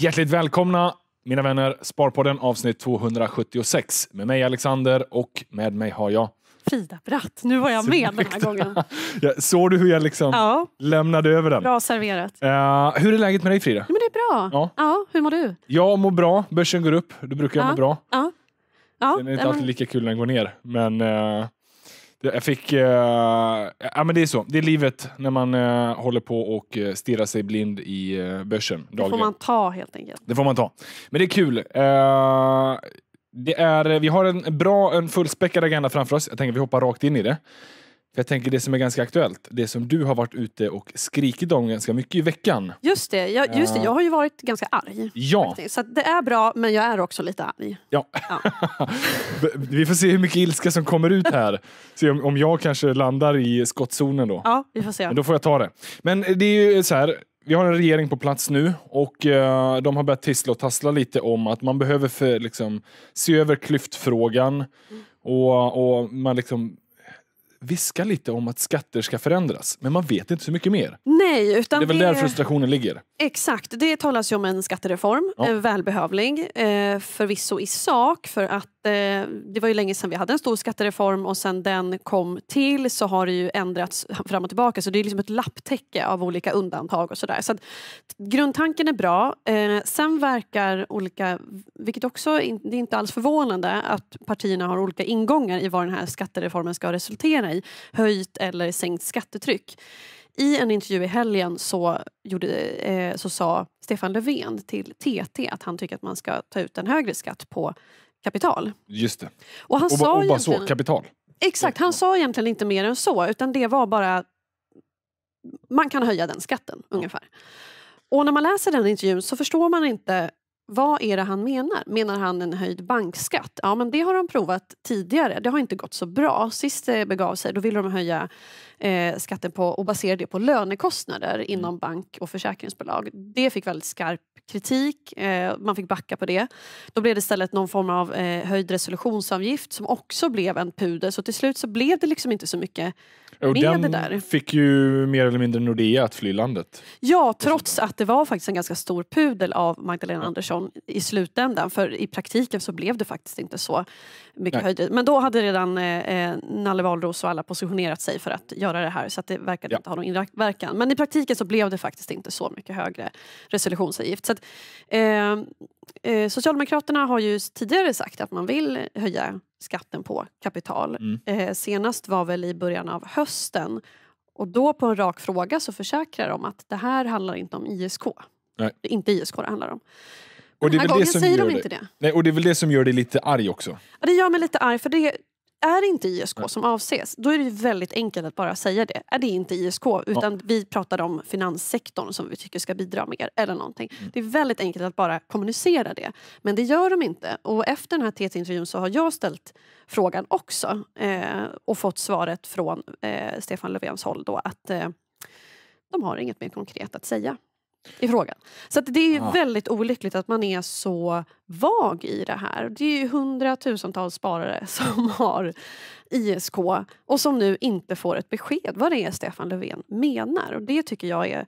Hjärtligt välkomna mina vänner, Sparpodden avsnitt 276 med mig Alexander och med mig har jag Frida Bratt. Nu var jag med den här gången. Ja, såg du hur jag liksom ja. lämnade över den? Bra serverat. Uh, hur är läget med dig Frida? men det är bra. Ja. ja. hur mår du? Jag mår bra. Börsen går upp. Då brukar jag ja. må bra. Ja. Ja. Sen är det inte alltid lika kul när den går ner. Men, uh, jag fick... Uh, ja, men det är så. Det är livet när man uh, håller på och eh, stirrar sig blind i uh, börsen. Dagligen. Det får man ta helt enkelt. Det får man ta. Men det är kul. Uh, det är, vi har en bra, en fullspäckad agenda framför oss. Jag tänker vi hoppar rakt in i det. För jag tänker det som är ganska aktuellt, det som du har varit ute och skrikit om ganska mycket i veckan. Just det, jag, just det, eh. jag har ju varit ganska arg. Ja. Faktiskt. Så det är bra, men jag är också lite arg. Ja. ja. vi får se hur mycket ilska som kommer ut här. Se om, om jag kanske landar i skottzonen då. Ja, vi får se. Men då får jag ta det. Men det är ju så här, vi har en regering på plats nu och eh, de har börjat tissla och tassla lite om att man behöver för, liksom, se över klyftfrågan. Mm. Och, och, man liksom viskar lite om att skatter ska förändras, men man vet inte så mycket mer. Nej, utan det är väl där frustrationen ligger? Exakt, det talas ju om en skattereform, ja. Eh, välbehövlig, eh, förvisso i sak för att Eh, det var ju länge sedan vi hade en stor skattereform och sen den kom till så har det ju ändrats fram och tillbaka så det är liksom ett lapptäcke av olika undantag och sådär. Så grundtanken är bra. Eh, sen verkar olika, vilket också det är inte alls förvånande, att partierna har olika ingångar i vad den här skattereformen ska resultera i. Höjt eller sänkt skattetryck. I en intervju i helgen så, gjorde, eh, så sa Stefan Löfven till TT att han tycker att man ska ta ut en högre skatt på kapital. Just det. Och, han och, sa och bara så, kapital. Exakt, han sa egentligen inte mer än så utan det var bara man kan höja den skatten ungefär. Och när man läser den intervjun så förstår man inte vad är det han menar? Menar han en höjd bankskatt? Ja men det har de provat tidigare, det har inte gått så bra. Sist det begav sig då ville de höja eh, skatten på och basera det på lönekostnader mm. inom bank och försäkringsbolag. Det fick väldigt skarp kritik, eh, man fick backa på det. Då blev det istället någon form av eh, höjd resolutionsavgift som också blev en pudel så till slut så blev det liksom inte så mycket och med den det där. fick ju mer eller mindre Nordea att fly landet. Ja, trots att det var faktiskt en ganska stor pudel av Magdalena ja. Andersson i slutändan för i praktiken så blev det faktiskt inte så mycket höjd. Men då hade redan eh, eh, Nalle Wahlroos och alla positionerat sig för att göra göra det här så att det verkade ja. inte ha någon inverkan. Men i praktiken så blev det faktiskt inte så mycket högre resolutionsavgift. Så att, eh, eh, Socialdemokraterna har ju tidigare sagt att man vill höja skatten på kapital. Mm. Eh, senast var väl i början av hösten och då på en rak fråga så försäkrar de att det här handlar inte om ISK. Nej. Det är inte ISK det handlar om. Och den här gången säger de inte det. det. och det är väl det som gör dig lite arg också? Ja, det gör mig lite arg. För det, är det inte ISK ja. som avses, då är det väldigt enkelt att bara säga det. Är det inte ISK, utan ja. vi pratar om finanssektorn som vi tycker ska bidra mer eller någonting. Mm. Det är väldigt enkelt att bara kommunicera det. Men det gör de inte. Och efter den här TT-intervjun så har jag ställt frågan också eh, och fått svaret från eh, Stefan Löfvens håll då att eh, de har inget mer konkret att säga i frågan. Så det är ja. väldigt olyckligt att man är så vag i det här. Det är ju hundratusentals sparare som har ISK och som nu inte får ett besked vad det är Stefan Löfven menar. Och det tycker jag är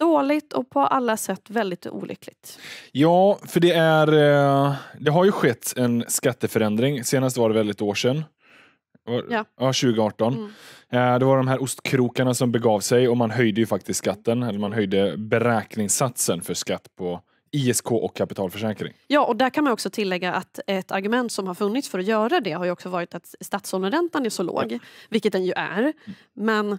dåligt och på alla sätt väldigt olyckligt. Ja, för det är... Eh, det har ju skett en skatteförändring. Senast var det väldigt år sedan. Ja. ja 2018. Mm. Eh, det var de här ostkrokarna som begav sig och man höjde ju faktiskt skatten, eller man höjde beräkningssatsen för skatt på ISK och kapitalförsäkring. Ja, och där kan man också tillägga att ett argument som har funnits för att göra det har ju också varit att statslåneräntan är så låg, ja. vilket den ju är. Mm. Men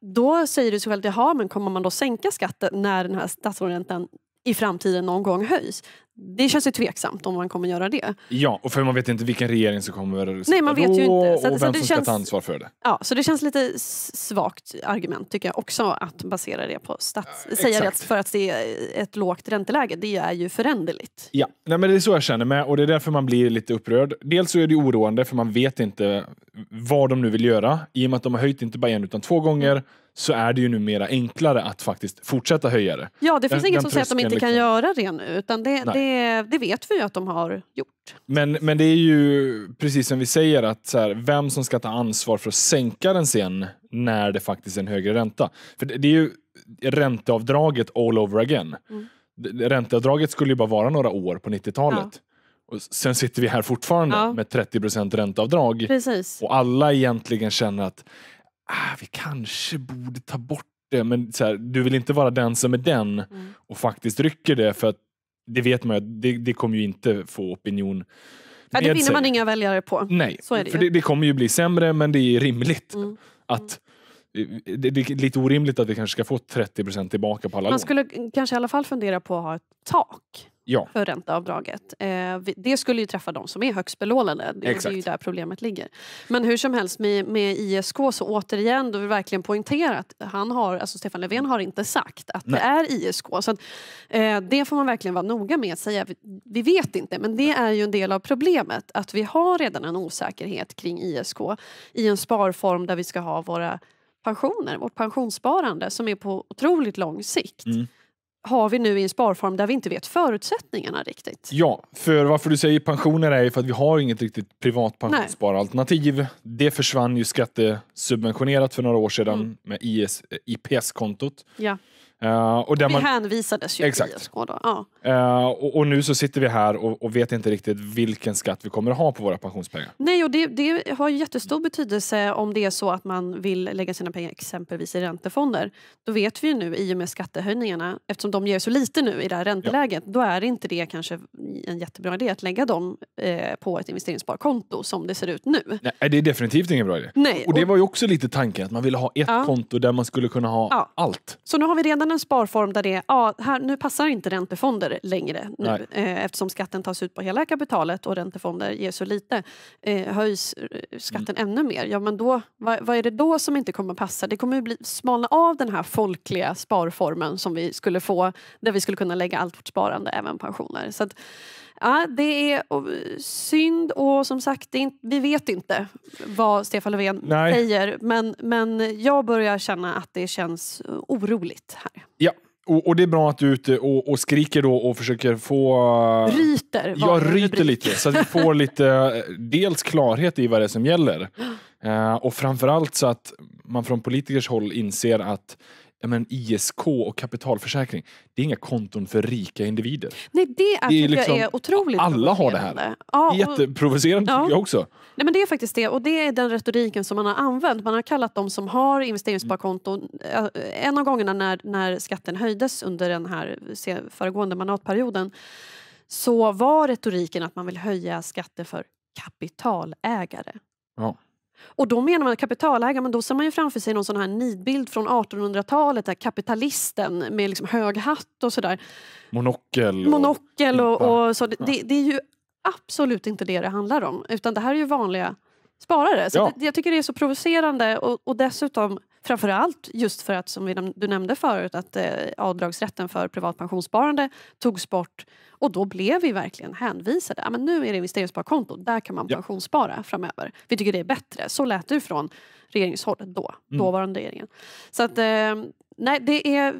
då säger du sig själv, jaha, men kommer man då sänka skatten när den här statslåneräntan i framtiden någon gång höjs? det känns ju tveksamt om man kommer göra det. Ja, och för man vet inte vilken regering som kommer Nej, man vet ju inte. Så, och vem så det som känns, ska ta ansvar för det. Ja, så det känns lite svagt argument tycker jag också att basera det på stats... Ja, säga det för att det är ett lågt ränteläge, det är ju föränderligt. Ja, Nej, men det är så jag känner med och det är därför man blir lite upprörd. Dels så är det oroande för man vet inte vad de nu vill göra i och med att de har höjt inte bara en utan två gånger så är det ju numera enklare att faktiskt fortsätta höja det. Ja, det finns den, inget den som säger att de inte liksom... kan göra det nu, utan det, det, det, vet vi ju att de har gjort. Men, men det är ju precis som vi säger, att här, vem som ska ta ansvar för att sänka den sen när det faktiskt är en högre ränta. För det, det är ju ränteavdraget all over again. Mm. Ränteavdraget skulle ju bara vara några år på 90-talet. Ja. Och sen sitter vi här fortfarande ja. med 30 ränteavdrag Precis. och alla egentligen känner att ah, vi kanske borde ta bort det, men så här, du vill inte vara den som är den mm. och faktiskt rycker det för att det vet man ju, det, det kommer ju inte få opinion. Ja, det vinner man inga väljare på. Nej, det för det, det, kommer ju bli sämre men det är rimligt. Mm. att mm. Eh, det, det, är lite orimligt att vi kanske ska få 30 tillbaka på alla Man lån. skulle kanske i alla fall fundera på att ha ett tak ja. för ränteavdraget. Eh, det skulle ju träffa de som är högst belånade. Det Exakt. är ju där problemet ligger. Men hur som helst med, med ISK så återigen, då vill verkligen poängtera att han har, alltså Stefan Löfven har inte sagt att Nej. det är ISK. Så att, eh, det får man verkligen vara noga med att säga. Vi, vi vet inte, men det är ju en del av problemet att vi har redan en osäkerhet kring ISK i en sparform där vi ska ha våra pensioner, vårt pensionssparande som är på otroligt lång sikt. Mm har vi nu i en sparform där vi inte vet förutsättningarna riktigt. Ja, för varför du säger pensioner är ju för att vi har inget riktigt privat pensionssparalternativ. Det försvann ju skattesubventionerat för några år sedan mm. med IPS-kontot. Eh, ja. Uh, och där vi man, hänvisades ju exakt. till ISK då. Ja. Uh, och, och, nu så sitter vi här och, och, vet inte riktigt vilken skatt vi kommer att ha på våra pensionspengar. Nej, och det, det har jättestor betydelse om det är så att man vill lägga sina pengar exempelvis i räntefonder. Då vet vi ju nu i och med skattehöjningarna, eftersom de ger så lite nu i det här ränteläget, ja. då är inte det kanske en jättebra idé att lägga dem eh, på ett investeringssparkonto som det ser ut nu. Nej, eh, det är definitivt ingen bra idé. Nej, och, och det var ju också lite tanken, att man ville ha ett ja. konto där man skulle kunna ha ja. allt. Så nu har vi redan en sparform där det ja, här, nu passar inte räntefonder längre nu, eh, eftersom skatten tas ut på hela kapitalet och räntefonder ger så lite. Eh, höjs eh, skatten mm. ännu mer, ja men då, vad, vad, är det då som inte kommer passa? Det kommer ju bli, smalna av den här folkliga sparformen som vi skulle få där vi skulle kunna lägga allt vårt sparande, även pensioner. Så att, ja, det är eh, synd och som sagt, inte, vi vet inte vad Stefan Löfven Nej. säger. Men, men jag börjar känna att det känns eh, oroligt här. Ja. Och, och, det är bra att du är ute och, och skriker då och försöker få... Eh, ryter. Jag ryter lite, så att vi får lite, dels klarhet i vad det är som gäller. och framförallt så att man från politikers håll inser att men, ISK och kapitalförsäkring, det är inga konton för rika individer. Nej, det är, det är, liksom, är otroligt Alla har det här. Ja, och, Jätteprovocerande ja. tycker jag också. Nej, men det är faktiskt det, och det är den retoriken som man har använt. Man har kallat de som har investeringssparkonton, mm. en av gångerna när, när skatten höjdes under den här föregående mandatperioden, så var retoriken att man vill höja skatter för kapitalägare. Ja. Och då menar man kapitalägare, men då ser man ju framför sig någon sån här nidbild från 1800-talet, där kapitalisten med liksom hög hatt och sådär. Monokel. Monokel och, och, och så. Det, det, det, är ju absolut inte det det handlar om, utan det här är ju vanliga sparare. Så ja. det, jag tycker det är så provocerande och, och dessutom Framförallt just för att, som du nämnde förut, att eh, avdragsrätten för privat pensionssparande togs bort och då blev vi verkligen hänvisade. men nu är det investeringssparkonto, där kan man ja. pensionsspara framöver. Vi tycker det är bättre. Så lät det från regeringshållet då, mm. dåvarande regeringen. Så att, eh, nej, det är eh,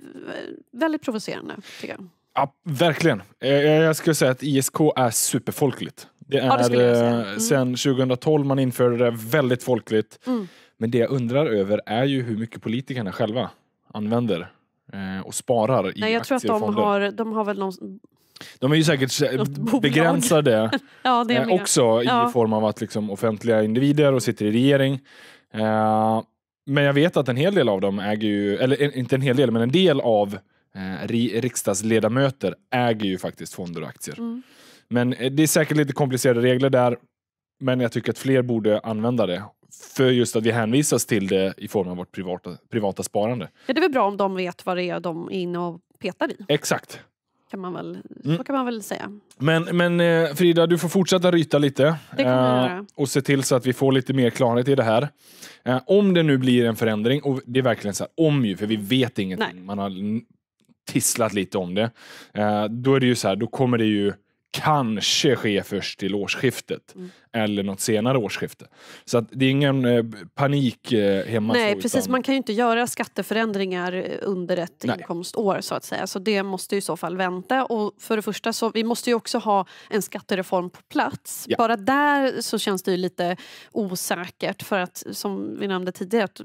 väldigt provocerande tycker jag. Ja, verkligen. Jag skulle säga att ISK är superfolkligt. Det är ja, det mm. sen 2012 man införde det, väldigt folkligt. Mm. Men det jag undrar över är ju hur mycket politikerna själva använder eh, och sparar Nej, i Nej, jag tror att de har, de har väl någon... De är ju säkert begränsade ja, eh, också ja. i form av att liksom offentliga individer och sitter i regering. Eh, men jag vet att en hel del av dem äger ju, eller eh, inte en hel del, men en del av eh, riksdagsledamöter äger ju faktiskt fonder och aktier. Mm. Men eh, det är säkert lite komplicerade regler där, men jag tycker att fler borde använda det för just att vi hänvisas till det i form av vårt privata, privata sparande. Ja, det är väl bra om de vet vad det är de är inne och petar i. Exakt. Kan man väl, mm. Så kan man väl säga. Men, men eh, Frida, du får fortsätta ryta lite. Det kan eh, göra. Och se till så att vi får lite mer klarhet i det här. Eh, om det nu blir en förändring, och det är verkligen så här, om ju, för vi vet ingenting. Nej. Man har tisslat lite om det. Eh, då är det ju så här, då kommer det ju kanske ske först till årsskiftet mm. eller något senare årsskifte. Så att det är ingen eh, panik eh, hemma. Nej, så, precis. Utan... Man kan ju inte göra skatteförändringar under ett Nej. inkomstår så att säga. Så det måste i så fall vänta. Och för det första så vi måste ju också ha en skattereform på plats. Ja. Bara där så känns det ju lite osäkert för att som vi nämnde tidigare att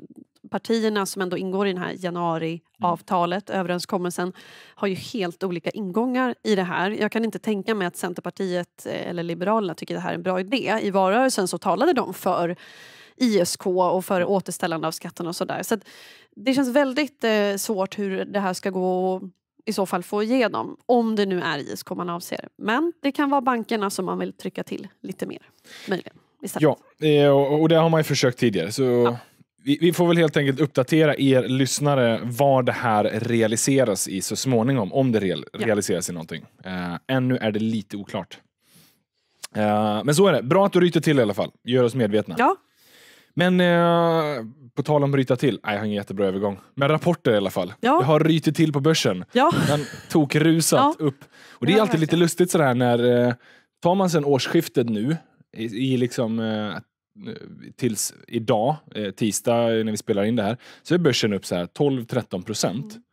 partierna som ändå ingår i den här januariavtalet, mm. överenskommelsen, har ju helt olika ingångar i det här. Jag kan inte tänka mig att Centerpartiet eh, eller Liberalerna tycker det här är en bra idé. I valrörelsen så talade de för ISK och för återställande av skatten och sådär. Så, så det känns väldigt eh, svårt hur det här ska gå i så fall få igenom, om det nu är ISK man avser. Men det kan vara bankerna som man vill trycka till lite mer, möjligen. Istället. Ja, eh, och det har man ju försökt tidigare. Så... Ja vi, får väl helt enkelt uppdatera er lyssnare var det här realiseras i så småningom, om det real, ja. realiseras i någonting. Uh, ännu är det lite oklart. Uh, men så är det. Bra att du ryter till i alla fall. Gör oss medvetna. Ja. Men uh, på tal om ryta till. Nej, jag har ingen jättebra övergång. Men rapporter i alla fall. Ja. Jag har rytit till på börsen. Ja. Den tog rusat ja. upp. Och Det är alltid lite lustigt sådär när... Tar man sen årsskiftet nu, i, i liksom Eh, tills idag, eh, tisdag när vi spelar in det här, så är börsen upp 12-13 procent. Mm.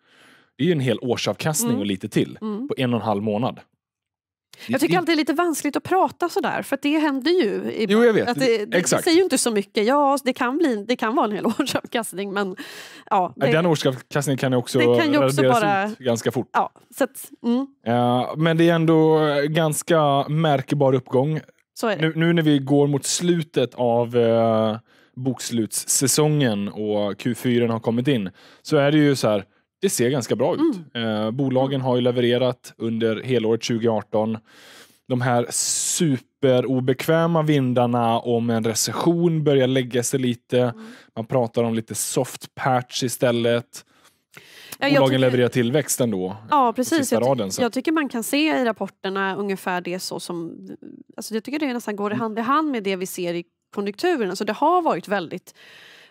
Det är ju en hel årsavkastning mm. och lite till mm. på en och en halv månad. Jag tycker alltid det är lite vanskligt att prata sådär för det händer ju. jo, jag vet. Att det, det, Exakt. det säger ju inte så mycket. Ja, det kan, bli, det kan vara en hel årsavkastning men... Ja, det, Den årsavkastningen kan ju också, det kan ju också bara, ut ganska fort. Ja, så att, mm. uh, men det är ändå ganska märkbar uppgång. Nu, nu, när vi går mot slutet av eh, bokslutssäsongen och Q4 har kommit in så är det ju så här, det ser ganska bra ut. Mm. Eh, bolagen har ju levererat under helåret 2018. De här superobekväma vindarna om en recession börjar lägga sig lite. Mm. Man pratar om lite soft patch istället bolagen tycker... levererar tillväxt ändå. Ja precis, jag, raden, jag, tycker man kan se i rapporterna ungefär det så som, alltså jag tycker det nästan går mm. hand i hand med det vi ser i konjunkturen. Alltså det har varit väldigt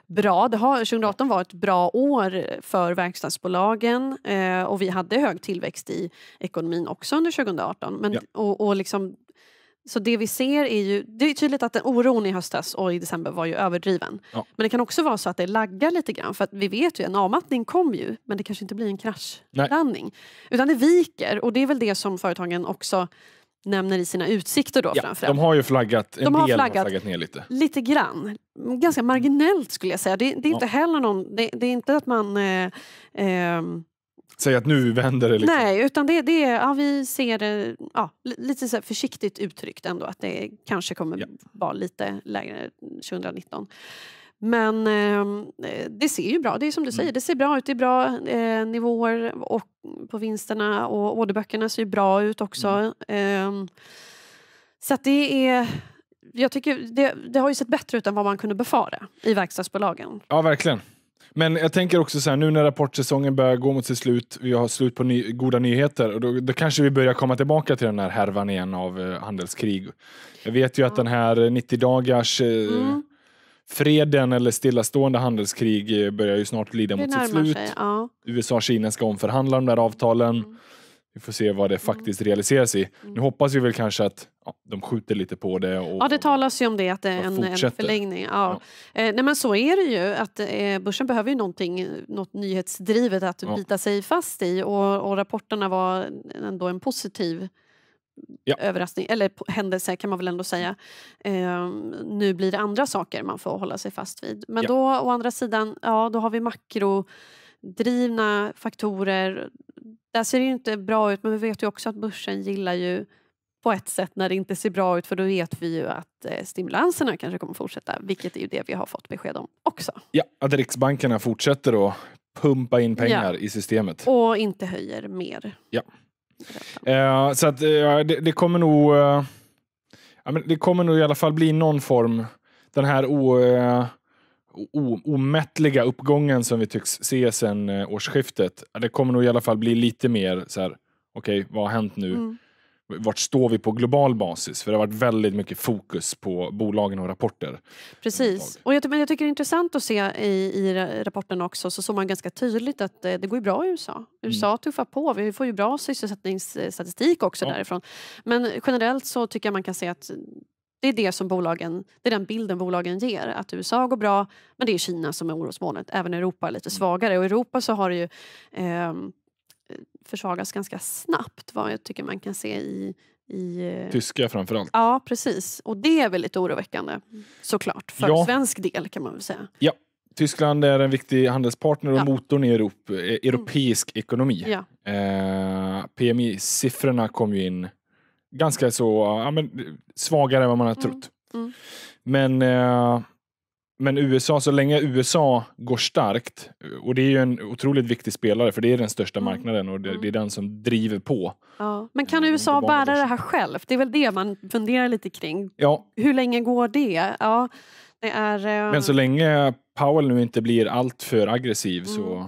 bra. Det har, 2018 var ett bra år för verkstadsbolagen eh, och vi hade hög tillväxt i ekonomin också under 2018. Men, ja. och, och liksom, så det vi ser är ju, det är tydligt att den oron i höstas och i december var ju överdriven. Ja. Men det kan också vara så att det laggar lite grann för att vi vet ju en avmattning kom ju men det kanske inte blir en kraschlandning. Utan det viker och det är väl det som företagen också nämner i sina utsikter då ja, framförallt. De har ju flaggat, en de har del flaggat, har flaggat ner lite. Lite grann. Ganska marginellt skulle jag säga. Det, det är ja. inte heller någon, det, det, är inte att man eh, eh, säga att nu vänder det. Liksom. Nej, utan det, det är, ja, vi ser ja, lite så försiktigt uttryckt ändå att det kanske kommer ja. vara lite lägre 2019. Men eh, det ser ju bra Det är som du säger, mm. det ser bra ut. Det är bra eh, nivåer och, på vinsterna och orderböckerna ser bra ut också. Mm. Eh, så att det är jag tycker det, det, har ju sett bättre ut än vad man kunde befara i verkstadsbolagen. Ja, verkligen. Men jag tänker också så här, nu när rapportsäsongen börjar gå mot sitt slut, vi har slut på ny, goda nyheter, och då, då, kanske vi börjar komma tillbaka till den här härvan igen av eh, handelskrig. Jag vet ju att den här 90-dagars eh, mm. freden eller stillastående handelskrig eh, börjar ju snart lida mot sitt slut. Sig, ja. USA och Kina ska omförhandla de där avtalen. Mm. Vi får se vad det mm. faktiskt realiseras i. Mm. Nu hoppas vi väl kanske att ja, de skjuter lite på det. Och, ja, det talas ju om det, att det är en, en förlängning. Ja. ja. Eh, nej, men så är det ju, att eh, börsen behöver ju någonting, något nyhetsdrivet att ja. bita sig fast i och, och rapporterna var ändå en positiv Ja. överraskning, eller händelse kan man väl ändå säga. Eh, nu blir det andra saker man får hålla sig fast vid. Men ja. då å andra sidan, ja då har vi makrodrivna faktorer där ser det inte bra ut men vi vet ju också att börsen gillar ju på ett sätt när det inte ser bra ut för då vet vi ju att eh, stimulanserna kanske kommer fortsätta vilket är ju det vi har fått besked om också. Ja, att riksbankerna fortsätter att pumpa in pengar ja. i systemet. Och inte höjer mer. Ja. Eh, så att, eh, det, det, kommer nog eh, det kommer nog i alla fall bli någon form den här o, eh, omättliga uppgången som vi tycks se sedan eh, årsskiftet, det kommer nog i alla fall bli lite mer så här, okej, okay, vad har hänt nu? Mm. Vart står vi på global basis? För det har varit väldigt mycket fokus på bolagen och rapporter. Precis, och jag, men jag tycker det är intressant att se i, i rapporten också så såg man ganska tydligt att det, eh, det går ju bra i USA. USA mm. tuffar på, vi får ju bra sysselsättningsstatistik också ja. därifrån. Men generellt så tycker jag man kan se att det är, det, som bolagen, det är den bilden bolagen ger. Att USA går bra, men det är Kina som är orosmolnet. Även Europa är lite mm. svagare. Och Europa så har det ju eh, försvagats ganska snabbt vad jag tycker man kan se i... i eh, Tyska framförallt. Ja, precis. Och det är väl lite oroväckande såklart. För ja. svensk del kan man väl säga. Ja. Tyskland är en viktig handelspartner och ja. motorn i Europa, e, mm. europeisk mm. ekonomi. Ja. Eh, PMI-siffrorna kom ju in ganska så ja, men, svagare än vad man har mm, trott. Mm. Mm. Men, eh, men USA, så länge USA går starkt, och det är ju en otroligt viktig spelare för det är den största mm. marknaden och det, det, är mm. den som driver på. Ja. Men kan eh, USA bära det här själv? Det är väl det man funderar lite kring. Ja. Hur länge går det? Ja, det är, eh... Men så länge Powell nu inte blir alltför aggressiv så mm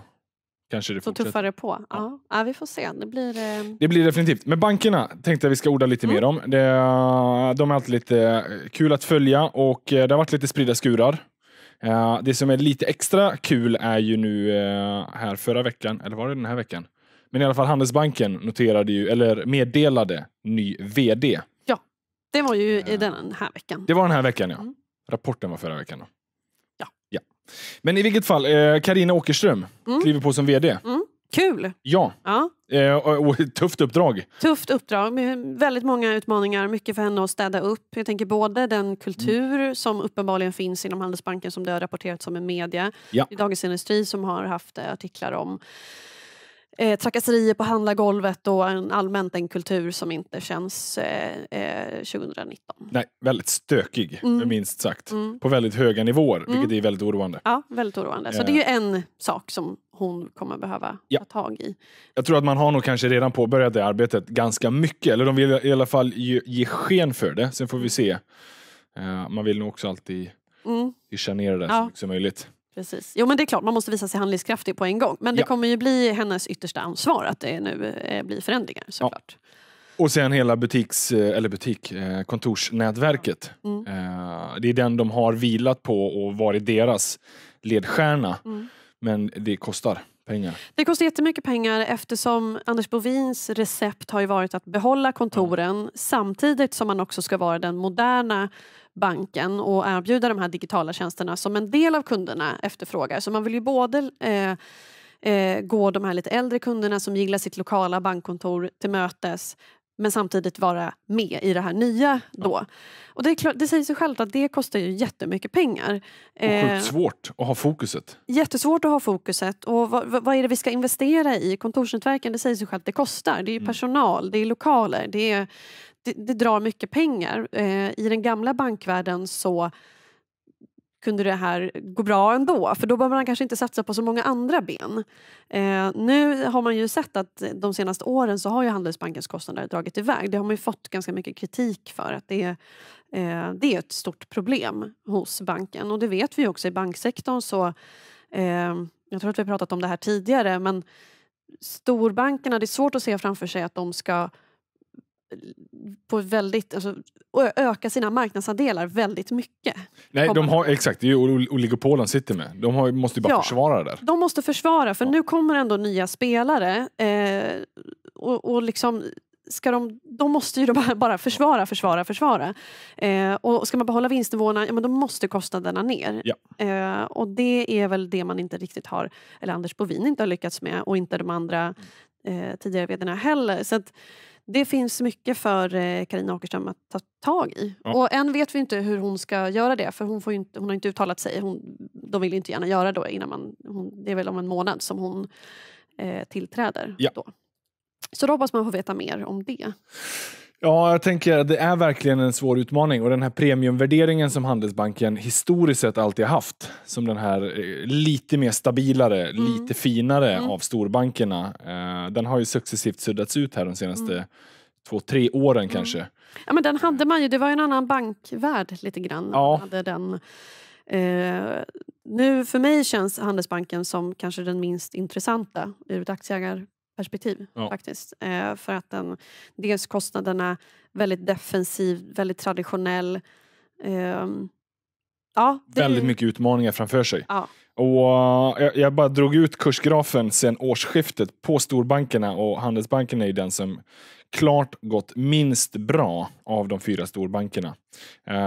kanske det som fortsätter. tuffare på. Ja. ja. vi får se. Det blir, eh... det blir definitivt. Men bankerna tänkte jag vi ska orda lite mm. mer om. Det, de är alltid lite eh, kul att följa och eh, det har varit lite spridda skurar. Eh, det som är lite extra kul är ju nu här förra veckan, eller var det den här veckan? Men i alla fall Handelsbanken noterade ju, eller meddelade ny VD. Ja, det var ju den här veckan. Det var den här veckan ja. Mm. Rapporten var förra veckan. Då. Men i vilket fall, Karina eh, Åkerström mm. kliver på som VD. Mm. Kul! Ja. ja. Eh, och, och, tufft uppdrag. Tufft uppdrag med väldigt många utmaningar. Mycket för henne att städa upp. Jag tänker både den kultur mm. som uppenbarligen finns inom Handelsbanken som det har rapporterats om i media. Ja. I Dagens Industri som har haft eh, artiklar om eh, trakasserier på handlargolvet och en, allmänt en kultur som inte känns eh, 2019. Eh, Nej, väldigt stökig, mm. minst sagt. Mm. På väldigt höga nivåer, mm. vilket är väldigt oroande. Ja, väldigt oroande. Så det är ju eh. en sak som hon kommer behöva ja. ta tag i. Jag tror att man har nog kanske redan påbörjat det arbetet ganska mycket, eller de vill i alla fall ge, ge sken för det. Sen får vi se. Uh, man vill nog också alltid mm. ner det ja. så mycket som möjligt. Precis. Jo men det är klart, man måste visa sig handlingskraftig på en gång. Men det ja. kommer ju bli hennes yttersta ansvar att det nu eh, blir förändringar såklart. Ja. Och sen hela butiks, eh, eller butik, eh, kontorsnätverket. Mm. Det är den de har vilat på och varit deras ledstjärna. Mm. Men det kostar pengar. Det kostar jättemycket pengar eftersom Anders Bovins recept har ju varit att behålla kontoren mm. samtidigt som man också ska vara den moderna banken och erbjuda de här digitala tjänsterna som en del av kunderna efterfrågar. Så man vill ju både eh, eh, gå de här lite äldre kunderna som gillar sitt lokala bankkontor till mötes men samtidigt vara med i det här nya då. Och det, är klart, det säger sig självt att det kostar ju jättemycket pengar. Och sjukt eh, svårt att ha fokuset. Jättesvårt att ha fokuset. Och vad, vad, är det vi ska investera i? Kontorsnätverken, det säger sig självt, det kostar. Det är mm. personal, det är lokaler, det är det, drar mycket pengar. Eh, I den gamla bankvärlden så kunde det här gå bra ändå för då behöver man kanske inte satsa på så många andra ben. Eh, nu har man ju sett att de senaste åren så har ju Handelsbankens kostnader dragit iväg. Det har man ju fått ganska mycket kritik för att det är, eh, det är ett stort problem hos banken och det vet vi också i banksektorn så eh, jag tror att vi har pratat om det här tidigare men storbankerna, det är svårt att se framför sig att de ska på väldigt, alltså, öka sina marknadsandelar väldigt mycket. Nej, de har, exakt. Det är ju oligopolen sitter med. De har, måste ju bara ja, försvara det där. De måste försvara, för ja. nu kommer ändå nya spelare. Eh, och, och liksom ska de, de måste ju de bara, försvara, försvara, försvara. Eh, och ska man behålla vinstnivåerna, ja men då måste kostnaderna ner. Ja. Eh, och det är väl det man inte riktigt har, eller Anders Bovin inte har lyckats med och inte de andra eh, tidigare vdarna heller. Så att, det finns mycket för Karina eh, Åkerström att ta tag i. Ja. Och än vet vi inte hur hon ska göra det, för hon, får inte, hon har inte uttalat sig. Hon, de vill inte gärna göra det innan man... Hon, det är väl om en månad som hon eh, tillträder. Ja. Då. Så då hoppas man få veta mer om det. Ja, jag tänker att det är verkligen en svår utmaning och den här premiumvärderingen som Handelsbanken historiskt sett alltid haft, som den här eh, lite mer stabilare, mm. lite finare mm. av storbankerna, eh, den har ju successivt suddats ut här de senaste mm. två, tre åren mm. kanske. Ja, men den hade man ju, det var en annan bankvärld lite grann. Ja. Hade den, eh, nu för mig känns Handelsbanken som kanske den minst intressanta ur ett aktieägar perspektiv ja. faktiskt. Eh, för att den, dels kostnaderna, väldigt defensiv, väldigt traditionell. Eh, ja, det... Väldigt mycket utmaningar framför sig. Ja. Och eh, jag, bara drog ut kursgrafen sen årsskiftet på storbankerna och Handelsbanken är den som klart gått minst bra av de fyra storbankerna. Uh,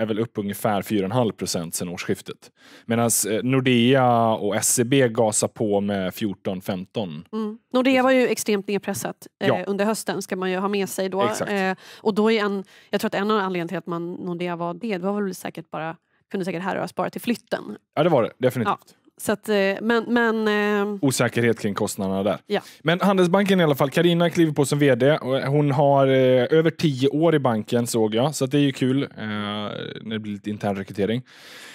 är väl upp ungefär 4,5 procent sedan årsskiftet. Medan eh, Nordea och SEB gasar på med 14-15. Mm. Nordea var ju extremt nedpressat ja. eh, under hösten ska man ju ha med sig då. Eh, och då är en, jag tror att en av anledningarna till att man, Nordea var det, det var väl säkert bara kunde säkert härröras bara till flytten. Ja, det var det definitivt. Ja. Så att, eh, men, men, eh, Osäkerhet kring kostnaderna där. Ja. Men Handelsbanken i alla fall. Karina kliver på som vd. Hon har eh, över tio år i banken såg jag, så det är ju kul eh, när det blir lite internrekrytering.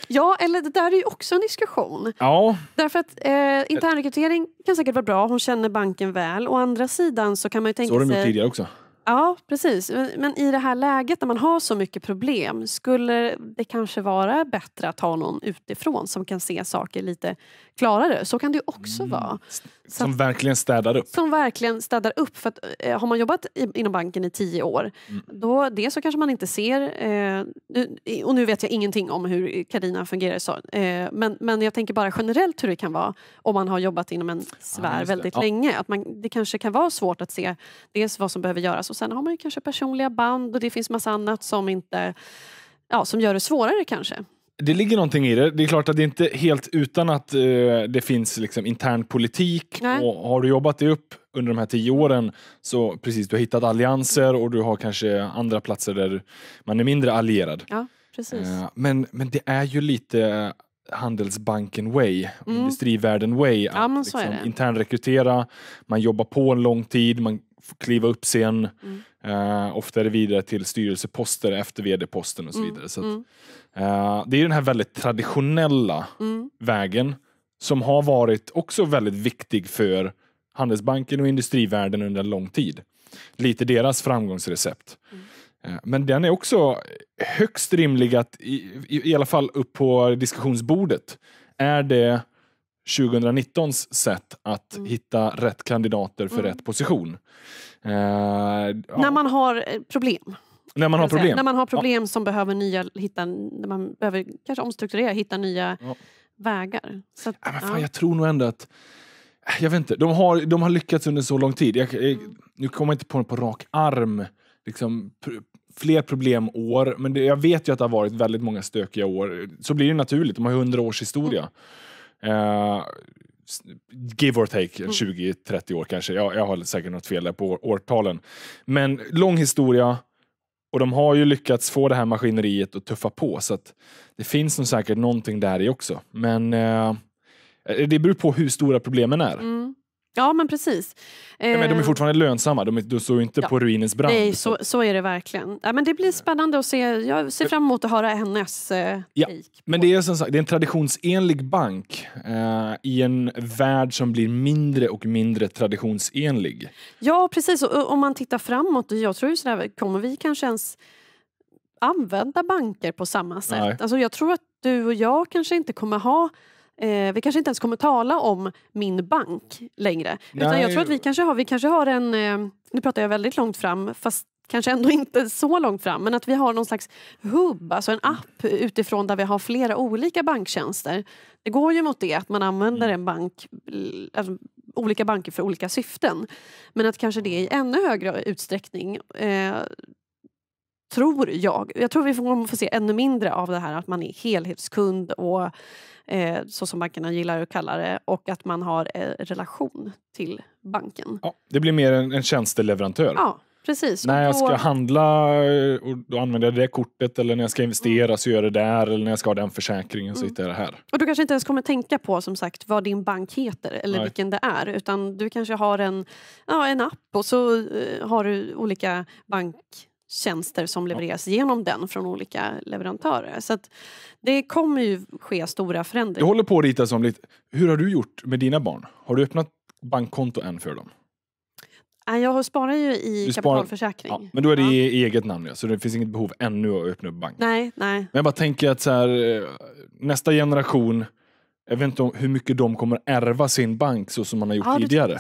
Ja, eller det där är ju också en diskussion. Ja. Därför att eh, internrekrytering kan säkert vara bra. Hon känner banken väl. Å andra sidan så kan man ju tänka sig... Så har de gjort tidigare också. Ja, precis. Men i det här läget när man har så mycket problem skulle det kanske vara bättre att ha någon utifrån som kan se saker lite klara det. Så kan det också mm. vara. Så som att, verkligen städar upp. Som verkligen städar upp. För att, eh, har man jobbat i, inom banken i tio år, mm. då, det så kanske man inte ser... Eh, nu, och nu vet jag ingenting om hur Kardina fungerar, så, eh, men, men jag tänker bara generellt hur det kan vara om man har jobbat inom en sfär ja, väldigt ja. länge. Att man, det kanske kan vara svårt att se dels vad som behöver göras och sen har man kanske personliga band och det finns massa annat som, inte, ja, som gör det svårare kanske det ligger någonting i det. Det är klart att det är inte helt utan att eh, det finns liksom intern politik. Och har du jobbat dig upp under de här tio åren så precis, du har hittat allianser och du har kanske andra platser där man är mindre allierad. Ja, precis. Eh, men, men det är ju lite Handelsbanken way, mm. Industrivärlden way, att ja, liksom, internrekrytera, man jobbar på en lång tid, man får kliva upp sen. Mm Uh, ofta är det vidare till styrelseposter efter vd-posten och så mm, vidare. Mm, så att, uh, det är den här väldigt traditionella mm. vägen som har varit också väldigt viktig för Handelsbanken och industrivärlden under en lång tid. Lite deras framgångsrecept. Mm. Eh, men den är också högst rimlig att i, i, i alla fall upp på diskussionsbordet. Är det 2019s sätt att mm. hitta rätt kandidater för mm. rätt position. Eh, ja. När man har eh, problem. När man har problem. När man har problem ja. som behöver nya, hitta, när man behöver kanske omstrukturera, hitta nya ja. vägar. Så att, ja, men fan, Jag tror nog ändå att jag vet inte, de har, de har lyckats under så lång tid. Jag, jag, mm. nu kommer jag inte på det på rak arm. Liksom, pr- fler problemår, men det, jag vet ju att det har varit väldigt många stökiga år. Så blir det naturligt, de har ju hundra års historia. Mm. Eh, give or take, mm. 20-30 år kanske. Jag, jag har säkert något fel där på år, årtalen. Men lång historia. Och de har ju lyckats få det här maskineriet att tuffa på. Så att det finns nog säkert någonting där i också. Men eh, eh det beror på hur stora problemen är. Mm. Ja, men precis. ja, men de är eh, fortfarande lönsamma, de, står inte ja, på ruinens brant. Nej, så, så är det verkligen. Ja, men det blir spännande att se. Jag ser fram emot att höra hennes eh, ja, Men det är, som sagt, det är en traditionsenlig bank eh, i en värld som blir mindre och mindre traditionsenlig. Ja, precis. Och, om man tittar framåt, jag tror ju sådär, kommer vi kanske ens använda banker på samma sätt? Alltså, jag tror att du och jag kanske inte kommer ha Eh, vi kanske inte ens kommer tala om min bank längre. Nej. jag tror att vi kanske har, vi kanske har en, eh, nu pratar jag väldigt långt fram, fast kanske ändå inte så långt fram, men att vi har någon slags hubb, alltså en app utifrån där vi har flera olika banktjänster. Det går ju mot det att man använder en bank, eh, alltså, olika banker för olika syften. Men att kanske det i ännu högre utsträckning eh, tror jag. Jag tror vi får, får se ännu mindre av det här att man är helhetskund och eh, så som bankerna gillar att kalla det och att man har en eh, relation till banken. Ja, det blir mer en, en tjänsteleverantör. Ja. Precis. När jag ska handla eh, och då använder jag det kortet eller när jag ska investera mm. så gör jag det där eller när jag ska ha den försäkringen så mm. hittar jag det här. Och du kanske inte ens kommer tänka på som sagt vad din bank heter eller Nej. vilken det är utan du kanske har en, ja, en app och så har du olika bank tjänster som levereras genom den från olika leverantörer. Så det kommer ju ske stora förändringar. Jag håller på att rita som lite. Hur har du gjort med dina barn? Har du öppnat bankkonto än för dem? Jag sparar ju i du kapitalförsäkring. Ja, men då är det i eget namn, ja, så det finns inget behov ännu att öppna upp bank. Nej, nej. Men jag bara tänker att så här, eh, nästa generation, jag vet inte hur mycket de kommer ärva sin bank så som man har gjort ja, typ tidigare.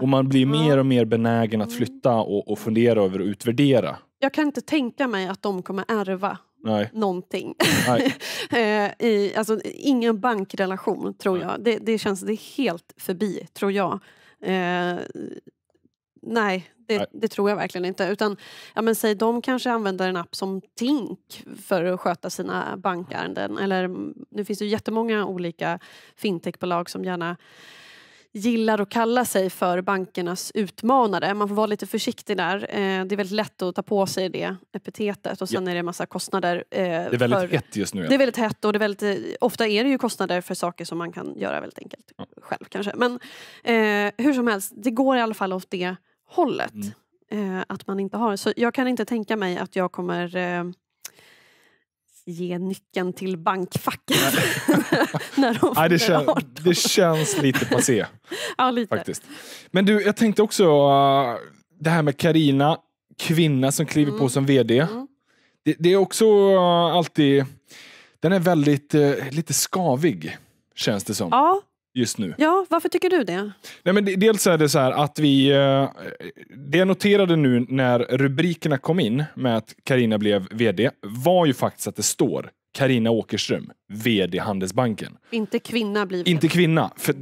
Och man blir mer och mer benägen att mm. flytta och, och fundera över och utvärdera jag kan inte tänka mig att de kommer ärva Nej. någonting. Nej. Eh, I, alltså, ingen bankrelation tror Nej. jag. Det, det, känns det är helt förbi tror jag. Eh, Nej, det, Nej. det, tror jag verkligen inte. Utan, ja, men säg, de kanske använder en app som Tink för att sköta sina bankärenden. Eller, mm, det finns ju jättemånga olika fintechbolag som gärna gillar att kalla sig för bankernas utmanare. Man får vara lite försiktig där. Eh, det är väldigt lätt att ta på sig det epitetet och sen ja. är det en massa kostnader. Eh, det är väldigt för... hett just nu. Det är väldigt hett och det är väldigt... Eh, ofta är det ju kostnader för saker som man kan göra väldigt enkelt ja. själv kanske. Men eh, hur som helst, det går i alla fall åt det hållet. Mm. Eh, att man inte har. Så jag kan inte tänka mig att jag kommer eh, ge nyckeln till bankfacket när de Nej, det, kän, det känns lite passé. ja, lite. Faktiskt. Men du, jag tänkte också uh, det här med Karina, kvinna som kliver mm. på som vd. Mm. Det, det, är också uh, alltid... Den är väldigt uh, lite skavig, känns det som. Ja, just nu. Ja, varför tycker du det? Nej, men dels är det så här att vi... Eh, det jag noterade nu när rubrikerna kom in med att Karina blev vd var ju faktiskt att det står Karina Åkerström, vd Handelsbanken. Inte kvinna blir Inte kvinna. För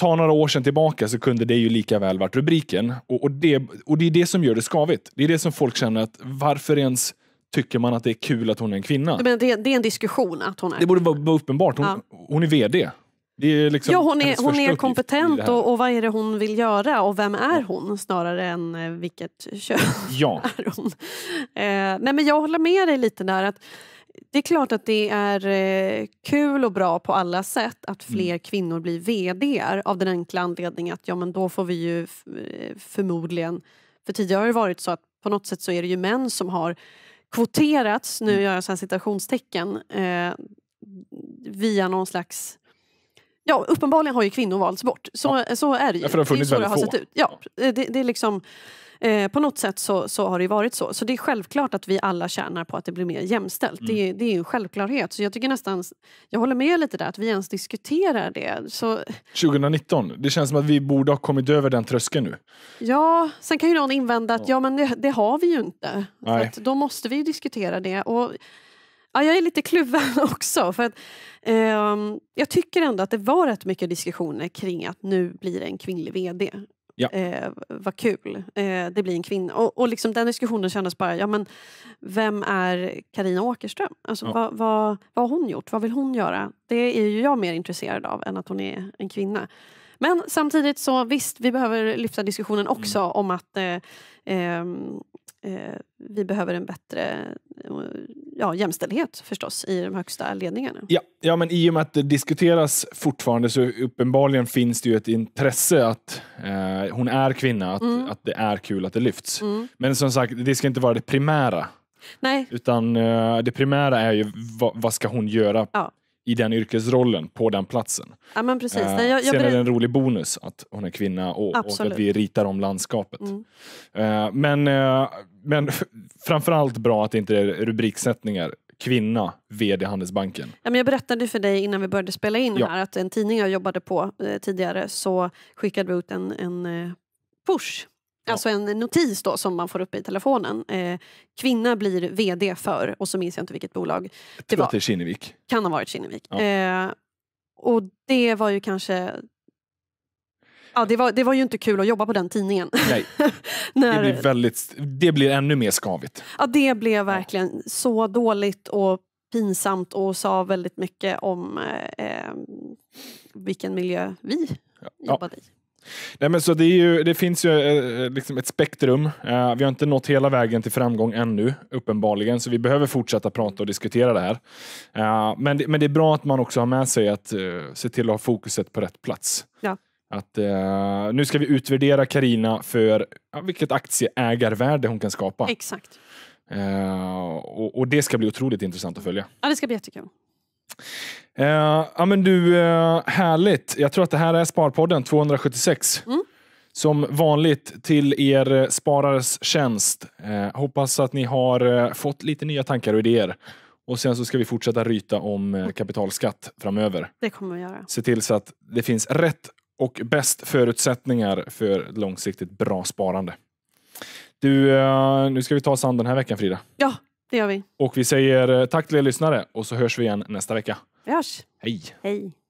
ta några år sedan tillbaka så kunde det ju lika väl varit rubriken. Och, och, det, och det är det som gör det skavigt. Det är det som folk känner att varför ens tycker man att det är kul att hon är en kvinna? Men det, det är en diskussion att hon är Det borde vara, vara uppenbart. Hon, ja. hon är vd. Liksom ja, hon är, hon är kompetent och, och vad är det hon vill göra och vem är hon snarare än eh, vilket kön ja. är hon? Eh, nej men jag håller med dig lite där. att Det är klart att det är eh, kul och bra på alla sätt att mm. fler mm. kvinnor blir vd av den enkla anledningen att ja men då får vi ju eh, förmodligen, för tidigare har det varit så att på något sätt så är det ju män som har kvoterats, nu mm. gör jag så här citationstecken, eh, via någon slags Ja, uppenbarligen har ju kvinnor valts bort. Så, ja. så är det ju. Ja, för det har funnits det är så det har få. sett ut. Ja, eh, det, det är liksom, eh, på något sätt så, så har det varit så. Så det är självklart att vi alla tjänar på att det blir mer jämställt. Mm. Det, det är en självklarhet. Så jag tycker nästan, jag håller med lite där, att vi ens diskuterar det. Så... 2019, det känns som att vi borde ha kommit över den tröskeln nu. Ja, sen kan ju någon invända att ja, men det, det har vi ju inte. Nej. Så då måste vi ju diskutera det. Och Ja, jag är lite kluven också. För att, eh, jag tycker ändå att det var rätt mycket diskussioner kring att nu blir det en kvinnlig VD. Ja. Eh, vad kul, eh, det blir en kvinna. Och, och liksom den diskussionen kändes bara, ja men vem är Karina Åkerström? Alltså, ja. vad, vad, vad har hon gjort? Vad vill hon göra? Det är ju jag mer intresserad av än att hon är en kvinna. Men samtidigt så visst, vi behöver lyfta diskussionen också mm. om att eh, ehm, eh, vi behöver en bättre eh, ja, jämställdhet förstås i de högsta ledningarna. Ja, ja, men i och med att det diskuteras fortfarande så uppenbarligen finns det ju ett intresse att eh, hon är kvinna, att, mm. att det är kul att det lyfts. Mm. Men som sagt, det ska inte vara det primära. Nej. Utan eh, det primära är ju vad, vad ska hon göra ja i den yrkesrollen på den platsen. Ja, men precis. Eh, Nej, jag, jag sen är det en rolig bonus att hon är kvinna och, och att vi ritar om landskapet. Mm. Eh, men, eh, men framförallt bra att det inte är rubriksättningar kvinna, VD Handelsbanken. Ja, men jag berättade för dig innan vi började spela in ja. här att en tidning jag jobbade på eh, tidigare så skickade vi ut en, en eh, push Alltså en notis då som man får upp i telefonen. Eh, kvinna blir VD för, och så minns jag inte vilket bolag. Jag tror det var, att det är Kinnevik. Kan ha varit Kinnevik. Ja. Eh, och det var ju kanske... Ja, det, var, det var ju inte kul att jobba på den tidningen. Nej. När... det, blir väldigt, det blir ännu mer skavigt. Ja, det blev verkligen ja. så dåligt och pinsamt och sa väldigt mycket om eh, eh vilken miljö vi ja. jobbade i. Nej, men så det, ju, det finns ju eh, eh, liksom ett spektrum. Eh, vi har inte nått hela vägen till framgång ännu, uppenbarligen, så vi behöver fortsätta prata och diskutera det här. men, det, men det är bra att man också har med sig att se till att ha fokuset på rätt plats. Ja. Att, nu ska vi utvärdera Karina för vilket aktieägarvärde hon kan skapa. Exakt. Och, och, det ska bli otroligt intressant att följa. Ja, det ska bli jättekul. Uh, ja, du, uh, härligt. Jag tror att det här är Sparpodden 276. Mm. Som vanligt till er eh, sparares tjänst. Uh, hoppas att ni har fått lite nya tankar och idéer. Och sen så ska vi fortsätta ryta om kapitalskatt framöver. Det kommer vi göra. Se till så att det finns rätt och bäst förutsättningar för långsiktigt bra sparande. Du, nu ska vi ta oss an den här veckan Frida. Ja, det gör vi. Och vi säger eh, tack till er lyssnare och så hörs vi igen nästa vecka. Vi hörs. Hej. Hej.